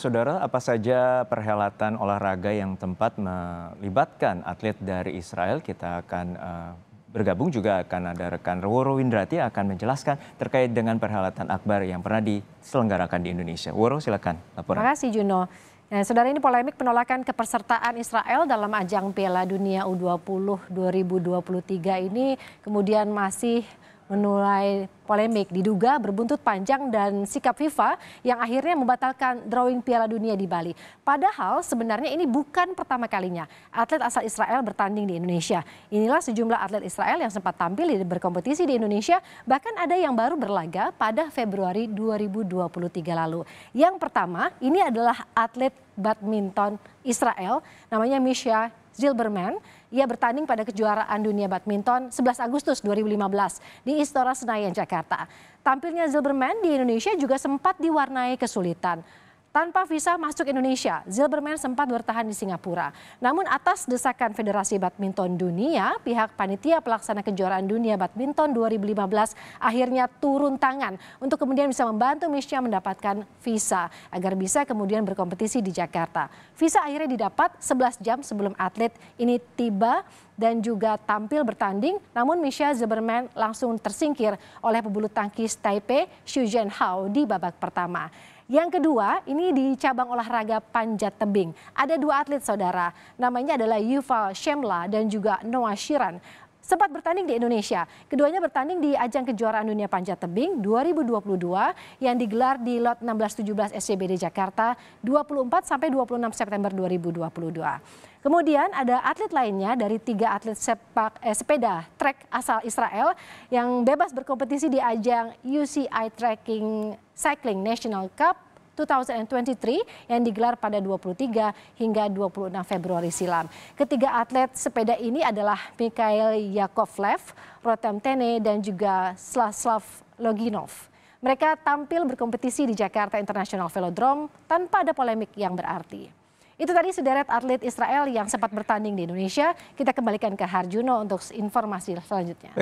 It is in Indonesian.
Saudara, apa saja perhelatan olahraga yang tempat melibatkan atlet dari Israel? Kita akan uh, bergabung juga akan ada rekan Woro Windrati akan menjelaskan terkait dengan perhelatan akbar yang pernah diselenggarakan di Indonesia. Woro, silakan laporan. Terima kasih Juno. Nah, saudara ini polemik penolakan kepersertaan Israel dalam ajang Piala Dunia U20 2023 ini kemudian masih menulai polemik diduga berbuntut panjang dan sikap FIFA yang akhirnya membatalkan drawing Piala Dunia di Bali. Padahal sebenarnya ini bukan pertama kalinya atlet asal Israel bertanding di Indonesia. Inilah sejumlah atlet Israel yang sempat tampil di berkompetisi di Indonesia, bahkan ada yang baru berlaga pada Februari 2023 lalu. Yang pertama, ini adalah atlet badminton Israel namanya Misha Zilberman. Ia bertanding pada kejuaraan dunia badminton 11 Agustus 2015 di Istora Senayan, Jakarta. Tampilnya Zilberman di Indonesia juga sempat diwarnai kesulitan. Tanpa visa masuk Indonesia, Zilberman sempat bertahan di Singapura. Namun atas desakan Federasi Badminton Dunia, pihak panitia pelaksana kejuaraan dunia badminton 2015 akhirnya turun tangan untuk kemudian bisa membantu Misha mendapatkan visa agar bisa kemudian berkompetisi di Jakarta. Visa akhirnya didapat 11 jam sebelum atlet ini tiba dan juga tampil bertanding. Namun Misha Zilberman langsung tersingkir oleh pebulu tangkis Taipei Xu Zhenhao di babak pertama. Yang kedua, ini di cabang olahraga panjat tebing. Ada dua atlet saudara, namanya adalah Yuval Shemla dan juga Noah Shiran sempat bertanding di Indonesia. Keduanya bertanding di ajang kejuaraan dunia panjat tebing 2022 yang digelar di lot 1617 SCBD Jakarta 24 sampai 26 September 2022. Kemudian ada atlet lainnya dari tiga atlet sepak eh, sepeda trek asal Israel yang bebas berkompetisi di ajang UCI Trekking Cycling National Cup 2023 yang digelar pada 23 hingga 26 Februari silam. Ketiga atlet sepeda ini adalah Mikhail Yakovlev, Rotem Tene, dan juga Slaslav Loginov. Mereka tampil berkompetisi di Jakarta International Velodrome tanpa ada polemik yang berarti. Itu tadi sederet atlet Israel yang sempat bertanding di Indonesia. Kita kembalikan ke Harjuno untuk informasi selanjutnya.